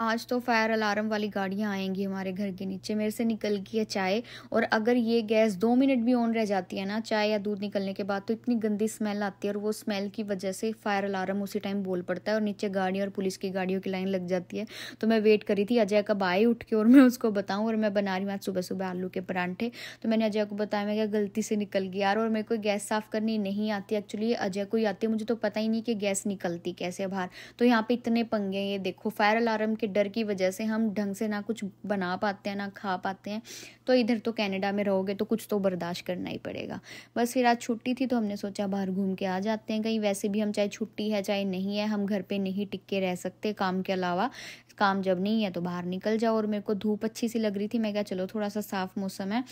आज तो fire alarm वाली गाड़ियाँ आएंगी हमारे घर के नीचे मेरे से निकल गई है चाय और अगर ये गैस दो मिनट भी ऑन रह जाती है ना चाय या दूध निकलने के बाद तो इतनी गंदी स्मेल आती है और वो स्मेल की वजह से फायर अलार्म उसी टाइम बोल पड़ता है और नीचे गाड़ी और पुलिस की गाड़ियों की लाइन लग जाती है तो मैं वेट करी थी अजय कब आए उठ के और मैं उसको बताऊँ और मैं बना रही हूँ आज सुबह सुबह आलू के परांठे तो मैंने अजय को बताया मैं क्या गलती से निकल गया यार और मेरे को गैस साफ़ करनी नहीं आती एक्चुअली अजय को ही आती है मुझे तो पता ही नहीं कि गैस निकलती कैसे बाहर तो यहाँ पर इतने पंगे ये देखो फायर अलार्म के डर की वजह से हम ढंग से ना कुछ बना पाते हैं ना खा पाते हैं तो इधर तो कनाडा में रहोगे तो कुछ तो बर्दाश्त करना ही पड़ेगा बस फिर आज छुट्टी थी तो हमने सोचा बाहर घूम के आ जाते हैं कहीं वैसे भी हम चाहे छुट्टी है चाहे नहीं है हम घर पर नहीं टिक के रह सकते काम के अलावा काम जब नहीं है तो बाहर निकल जाओ और मेरे को धूप अच्छी सी लग रही थी मैं क्या चलो थोड़ा सा साफ मौसम है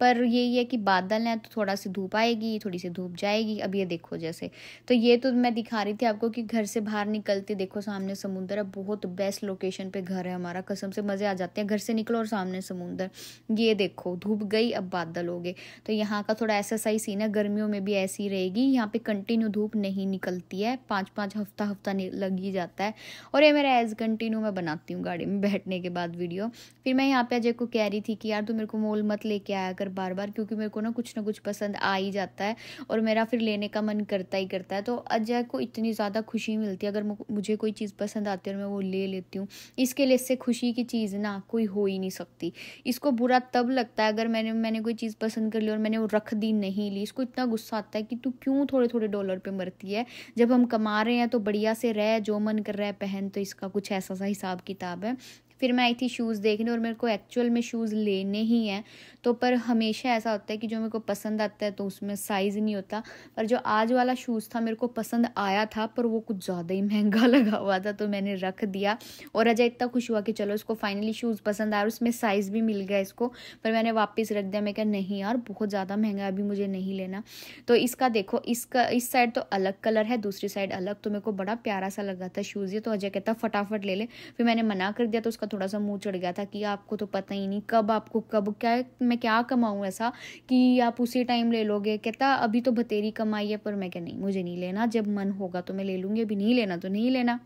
पर यही है कि बादल हैं तो थोड़ा सी धूप आएगी थोड़ी सी धूप जाएगी अब ये देखो जैसे तो ये तो मैं दिखा रही थी आपको कि घर से बाहर निकलते देखो सामने समुद्र है बहुत बेस्ट लोकेशन लोकेशन पे घर है हमारा कसम से मज़े आ जाते हैं घर से निकलो और सामने समुंदर ये देखो धूप गई अब बादल हो गए तो यहाँ का थोड़ा ऐसा सही सीन है गर्मियों में भी ऐसी रहेगी यहाँ पे कंटिन्यू धूप नहीं निकलती है पाँच पाँच हफ्ता हफ्ता लग ही जाता है और ये मेरा एज कंटिन्यू मैं बनाती हूँ गाड़ी में बैठने के बाद वीडियो फिर मैं यहाँ पे अजय को कह रही थी कि यार तू मेरे को मोल मत लेके आया कर बार बार क्योंकि मेरे को ना कुछ ना कुछ पसंद आ ही जाता है और मेरा फिर लेने का मन करता ही करता है तो अजय को इतनी ज़्यादा खुशी मिलती है अगर मुझे कोई चीज़ पसंद आती है और मैं वो ले लेती हूँ इसके लिए इससे खुशी की चीज़ ना कोई हो ही नहीं सकती इसको बुरा तब लगता है अगर मैंने मैंने कोई चीज़ पसंद कर ली और मैंने वो रख दी नहीं ली इसको इतना गुस्सा आता है कि तू क्यों थोड़े थोड़े डॉलर पर मरती है जब हम कमा रहे हैं तो बढ़िया से रह जो मन कर रहा है पहन तो इसका कुछ ऐसा सा हिसाब किताब है फिर मैं आई थी शूज़ देखने और मेरे को एक्चुअल में शूज़ लेने ही हैं तो पर हमेशा ऐसा होता है कि जो मेरे को पसंद आता है तो उसमें साइज़ नहीं होता पर जो आज वाला शूज़ था मेरे को पसंद आया था पर वो कुछ ज़्यादा ही महंगा लगा हुआ था तो मैंने रख दिया और अजय इतना खुश हुआ कि चलो इसको फाइनली शूज़ पसंद आया और उसमें साइज़ भी मिल गया इसको पर मैंने वापस रख दिया मैं क्या नहीं यार बहुत ज़्यादा महंगा अभी मुझे नहीं लेना तो इसका देखो इसका इस साइड तो अलग कलर है दूसरी साइड अलग तो मेरे को बड़ा प्यारा सा लगा था शूज़ ये तो अजय कहता फटाफट ले ले फिर मैंने मना कर दिया तो उसका थोड़ा सा मुँह चढ़ गया था कि आपको तो पता ही नहीं कब आपको कब क्या मैं क्या कमाऊँ ऐसा कि आप उसी टाइम ले लोगे कहता अभी तो बतेरी कमाई है पर मैं क्या नहीं मुझे नहीं लेना जब मन होगा तो मैं ले लूँगी अभी नहीं लेना तो नहीं लेना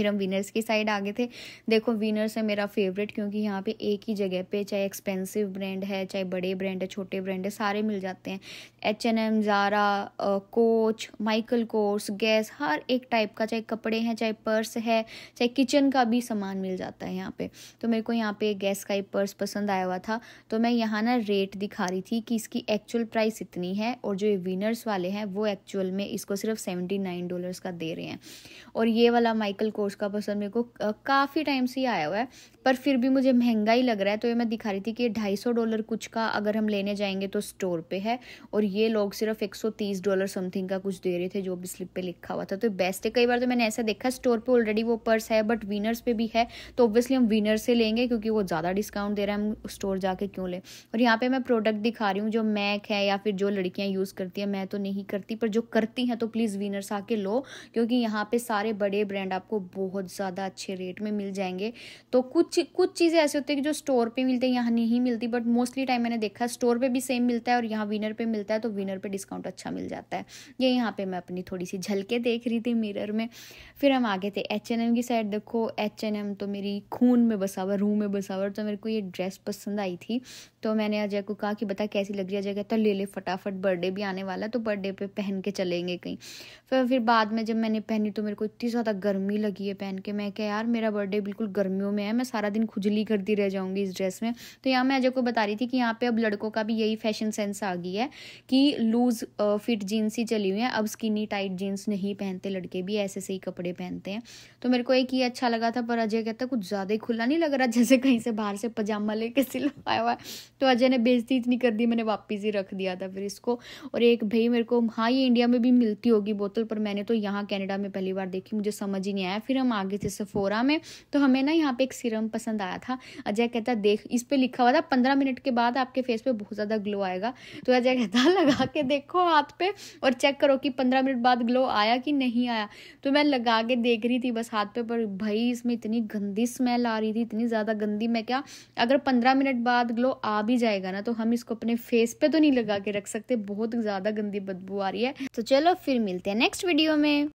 फिर हम विनर्स की साइड आ गए थे देखो विनर्स है मेरा फेवरेट क्योंकि यहाँ पे एक ही जगह पे चाहे एक्सपेंसिव ब्रांड है चाहे बड़े ब्रांड है छोटे ब्रांड है सारे मिल जाते हैं H N M Zara coach Michael Kors Guess हर एक टाइप का चाहे कपड़े हैं चाहे पर्स है चाहे किचन का भी सामान मिल जाता है यहाँ पे तो मेरे को यहाँ पे गैस का एक पर्स पसंद आया हुआ था तो मैं यहाँ ना रेट दिखा रही थी कि इसकी एक्चुअल प्राइस इतनी है और जो विनर्स वाले हैं वो एक्चुअल में इसको सिर्फ सेवेंटी नाइन डॉलर्स का दे रहे हैं और ये वाला माइकल कोर्स फोर्स का पसंद मेरे को काफ़ी टाइम से ही आया हुआ है पर फिर भी मुझे महंगा ही लग रहा है तो ये मैं दिखा रही थी कि ढाई सौ डॉलर कुछ का अगर हम लेने जाएंगे तो स्टोर पे है और ये लोग सिर्फ एक सौ तीस डॉलर समथिंग का कुछ दे रहे थे जो भी स्लिप पे लिखा हुआ था तो बेस्ट है कई बार तो मैंने ऐसा देखा स्टोर पर ऑलरेडी वो पर्स है बट विनर्स पे भी है तो ऑब्वियसली हम विनर से लेंगे क्योंकि वो ज़्यादा डिस्काउंट दे रहा है हम स्टोर जाके क्यों लें और यहाँ पर मैं प्रोडक्ट दिखा रही हूँ जो मैक है या फिर जो लड़कियाँ यूज़ करती हैं मैं तो नहीं करती पर जो करती हैं तो प्लीज़ विनर्स आके लो क्योंकि यहाँ पे सारे बड़े ब्रांड आपको बहुत ज़्यादा अच्छे रेट में मिल जाएंगे तो कुछ कुछ चीज़ें ऐसे होती है कि जो स्टोर पे मिलते हैं यहाँ नहीं मिलती बट मोस्टली टाइम मैंने देखा स्टोर पे भी सेम मिलता है और यहाँ विनर पे मिलता है तो विनर पे डिस्काउंट अच्छा मिल जाता है ये यहाँ पे मैं अपनी थोड़ी सी झलके देख रही थी मिररर में फिर हम आगे थे एच H&M की साइड देखो एच H&M तो मेरी खून में बसा हुआ रूह में बसा हुआ तो मेरे को ये ड्रेस पसंद आई थी तो मैंने अजय को कहा कि बता कैसी लग रही है अजय कहता ले ले फटाफट बर्थडे भी आने वाला तो बर्थडे पे पहन के चलेंगे कहीं फिर फिर बाद में जब मैंने पहनी तो मेरे को इतनी ज़्यादा गर्मी लगी की है पहन के मैं क्या यार मेरा बर्थडे बिल्कुल गर्मियों में है मैं सारा दिन खुजली करती रह जाऊंगी इस ड्रेस में तो यहाँ मैं अजय को बता रही थी कि यहाँ पे अब लड़कों का भी यही फैशन सेंस आ गई है कि लूज़ फिट जीन्स ही चली हुई है अब स्किनी टाइट जीन्स नहीं पहनते लड़के भी ऐसे से ही कपड़े पहनते हैं तो मेरे को एक ये अच्छा लगा था पर अजय कहता कुछ ज़्यादा ही खुला नहीं लग रहा जैसे कहीं से बाहर से पजामा लेके सिलवाया हुआ तो अजय ने बेजती इतनी कर दी मैंने वापस ही रख दिया था फिर इसको और एक भाई मेरे को हाँ ये इंडिया में भी मिलती होगी बोतल पर मैंने तो यहाँ कैनेडा में पहली बार देखी मुझे समझ ही नहीं आया फिर हम आगे थे सफोरा में तो हमें ना यहाँ पे एक सीरम पसंद आया था अजय कहता देख इस पर लिखा हुआ था पंद्रह मिनट के बाद आपके फेस पे बहुत ज़्यादा ग्लो आएगा तो अजय कहता लगा के देखो हाथ पे और चेक करो कि पंद्रह मिनट बाद ग्लो आया कि नहीं आया तो मैं लगा के देख रही थी बस हाथ पे पर भाई इसमें इतनी गंदी स्मेल आ रही थी इतनी ज़्यादा गंदी मैं क्या अगर पंद्रह मिनट बाद ग्लो आ भी जाएगा ना तो हम इसको अपने फेस पे तो नहीं लगा के रख सकते बहुत ज़्यादा गंदी बदबू आ रही है तो चलो फिर मिलते हैं नेक्स्ट वीडियो में